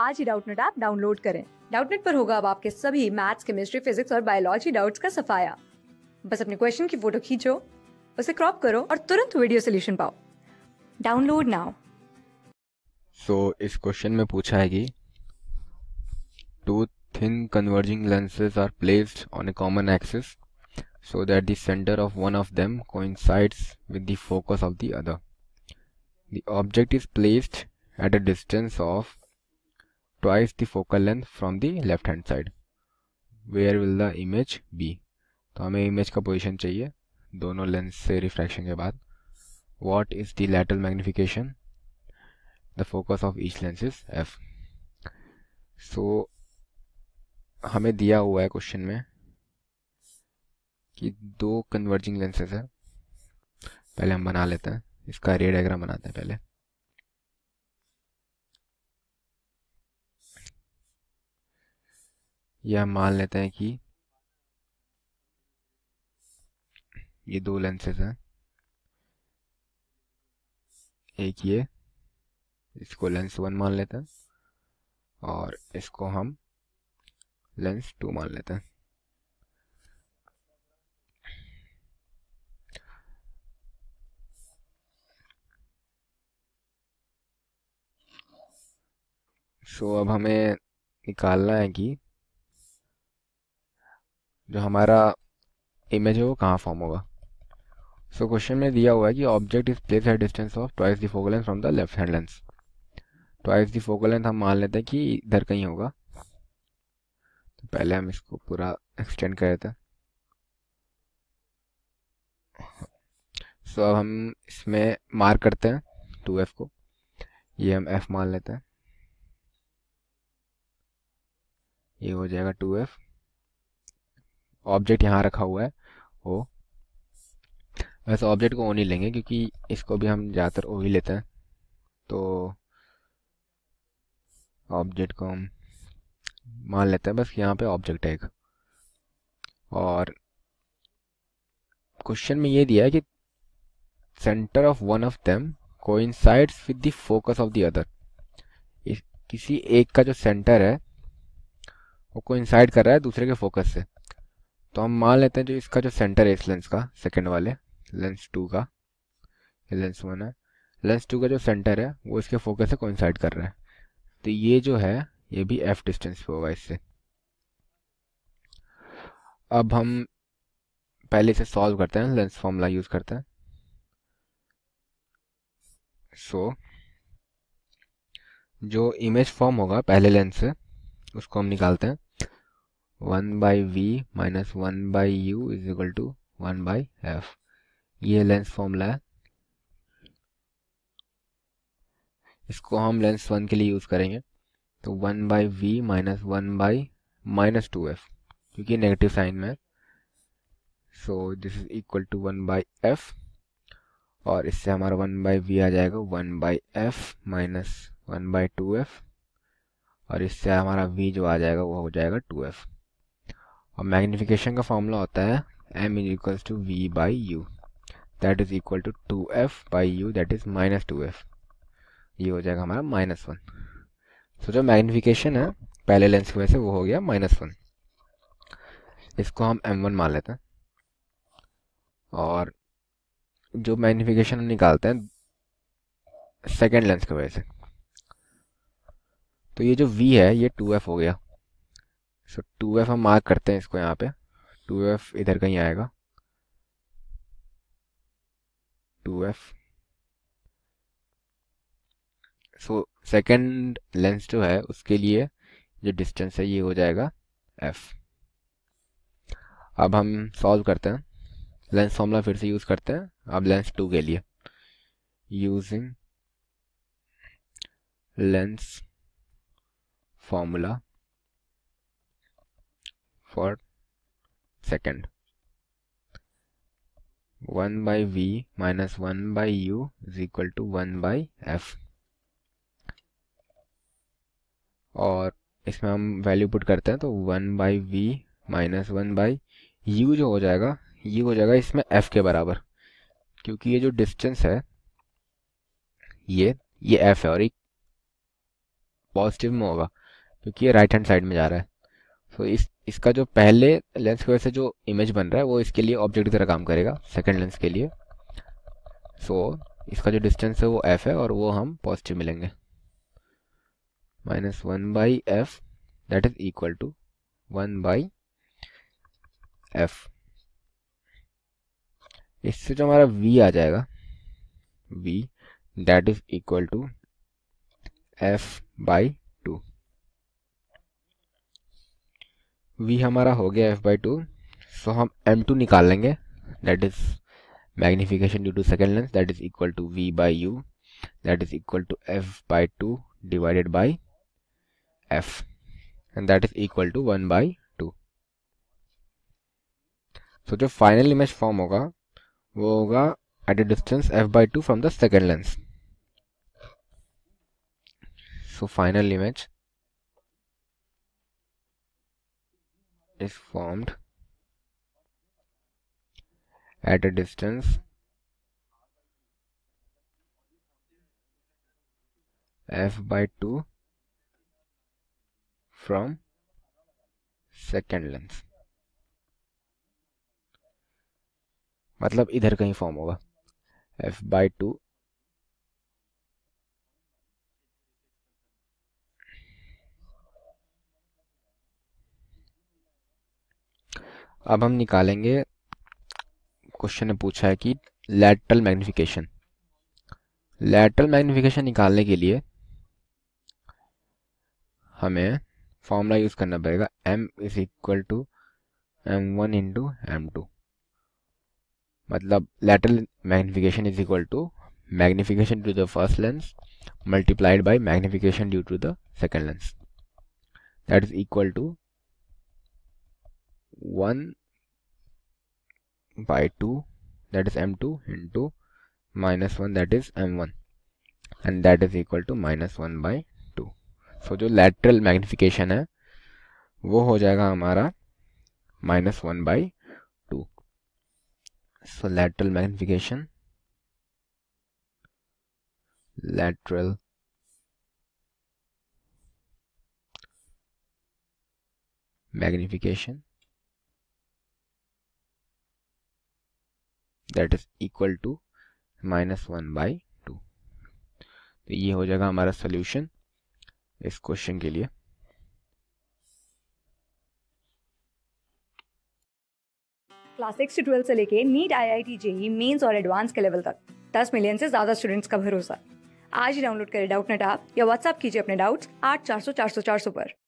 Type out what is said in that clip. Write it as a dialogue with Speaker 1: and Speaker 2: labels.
Speaker 1: आज ही Doubtnut app download करें डाउटनेट पर होगा अब आपके सभी मैथ्स केमिस्ट्री फिजिक्स और बायोलॉजी डाउट्स का सफाया बस अपने क्वेश्चन की फोटो खींचो उसे क्रॉप करो और तुरंत वीडियो सोल्यूशन पाओ डाउनलोड नाउ सो इस क्वेश्चन में पूछा है कि two thin converging lenses are placed on a common axis so that the center of one of them coincides with the focus of the other. The object is placed at a distance of twice the focal length from the left hand side where will the image be तो हमें image का position चाहिए दोनों lens से refraction के बाद what is the magnification the focus of each lens is f so हमें दिया हुआ है क्वेश्चन में कि दो कन्वर्जिंग लेंसेज है पहले हम बना लेते हैं इसका रे डायग्राम बनाते हैं पहले यह मान लेते हैं कि ये दो लेंसेज हैं एक ये इसको लेंस वन मान लेते हैं और इसको हम लेंस टू मान लेते हैं सो so, अब हमें निकालना है कि जो हमारा इमेज है वो कहाँ फॉर्म होगा सो so, क्वेश्चन में दिया हुआ है कि object is place at distance of twice the focal length from the left hand lens twice the focal length हम मान लेते हैं कि इधर कहीं होगा तो पहले हम इसको पूरा एक्सटेंड कर देते हैं सो so, अब हम इसमें मार्क करते हैं टू एफ को ये हम एफ मान लेते हैं ये हो जाएगा टू एफ़ ऑब्जेक्ट यहाँ रखा हुआ है वो वैसे ऑब्जेक्ट को ओ नहीं लेंगे क्योंकि इसको भी हम ज़्यादातर ओ ही लेते हैं तो ऑब्जेक्ट को हम मान लेते हैं बस यहाँ पे ऑब्जेक्ट है एक और क्वेश्चन में ये दिया है कि centre of one of them coincides with the focus of the other किसी एक का जो सेंटर है वो कोइंसाइड कर रहा है दूसरे के फोकस से तो हम मान लेते हैं जो इसका जो सेंटर है इस लेंस का सेकेंड वाले लेंस टू का ये लेंस वन है लेंस टू का जो सेंटर है वो इसके फोकस से कोइंसाइड कर रहा है तो ये जो है ये भी एफ डिस्टेंस पे होगा इससे अब हम पहले इसे सॉल्व करते हैं लेंस फॉर्मूला यूज़ करते हैं सो so, जो इमेज फॉर्म होगा पहले लेंस से उसको हम निकालते हैं one by v minus one by u is equal to one by f ये लेंस फॉर्मूला है इसको हम लेंस वन के लिए यूज़ करेंगे तो one by v minus one by minus two f क्योंकि नेगेटिव साइन में so this is equal to one by f और इससे हमारा वन बाई वी आ जाएगा one by f minus one by two f और इससे हमारा वी जो आ जाएगा वो हो जाएगा टू एफ़ और मैग्नीफिकेशन का फॉर्मूला होता है m is equal to v by u that is equal to two f by u that is minus two f ये हो जाएगा हमारा माइनस वन सो जो मैग्नीफिकेशन है पहले लेंस की वजह से वो हो गया माइनस वन इसको हम एम वन मान लेते हैं और जो मैग्नीफिकेशन हम निकालते हैं सेकेंड लेंस की वजह से तो ये जो वी है ये टू एफ हो गया सो टू एफ हम मार्क करते हैं इसको यहाँ पे टू एफ इधर कहीं आएगा two f so second lens जो है उसके लिए जो डिस्टेंस है ये हो जाएगा एफ अब हम सॉल्व करते हैं लेंस फॉर्मूला फिर से यूज़ करते हैं अब लेंस टू के लिए using lens formula for second 1 by v minus 1 by u is equal to 1 by f और इसमें हम वैल्यू पुट करते हैं तो 1 by v minus one by u जो हो जाएगा ये हो जाएगा इसमें एफ के बराबर क्योंकि ये जो डिस्टेंस है ये ये एफ है और ये पॉजिटिव में होगा क्योंकि ये राइट हैंड साइड में जा रहा है सो तो इस इसका जो पहले लेंस की वजह से जो इमेज बन रहा है वो इसके लिए ऑब्जेक्ट की तरह काम करेगा सेकेंड लेंस के लिए सो so, इसका जो डिस्टेंस है वो एफ है और वो हम पॉजिटिव मिलेंगे minus one by f that is equal to one by f इससे जो हमारा वी आ जाएगा v that is equal to f by v हमारा हो गया एफ बाई टू सो हम एम टू निकाल लेंगे that is magnification due to second lens that is equal to v by u that is equal to f by two divided by f and that is equal to one by two so जो final image form होगा वो होगा at a distance f by two from the second lens so final image is formed at a distance f by 2 from second lens. मतलब इधर कहीं form होगा f by two. अब हम निकालेंगे क्वेश्चन ने पूछा है कि लैटरल मैग्निफिकेशन लैटरल मैग्निफिकेशन निकालने के लिए हमें फॉर्मूला यूज करना पड़ेगा m is equal to m one into m two मतलब lateral magnification is equal to magnification to the first lens multiplied by magnification due to the second lens that is equal to 1 by 2 that is m2 into minus 1 that is m1 and that is equal to minus 1 by 2 so the lateral magnification है वो हो जाएगा हमारा minus one by two so lateral magnification lateral magnification that is equal to minus one by two तो ये हो जाएगा हमारा सोल्यूशन इस क्वेश्चन के लिए क्लास सिक्स से ट्वेल्थ से लेके NEET I I T JEE Mains और एडवांस के लेवल तक दस मिलियन से ज्यादा स्टूडेंट्स का भरोसा आज ही डाउनलोड करें डाउट नेट आप या व्हाट्सएप कीजिए अपने डाउट्स आठ चार सौ चार सौ चार सौ पर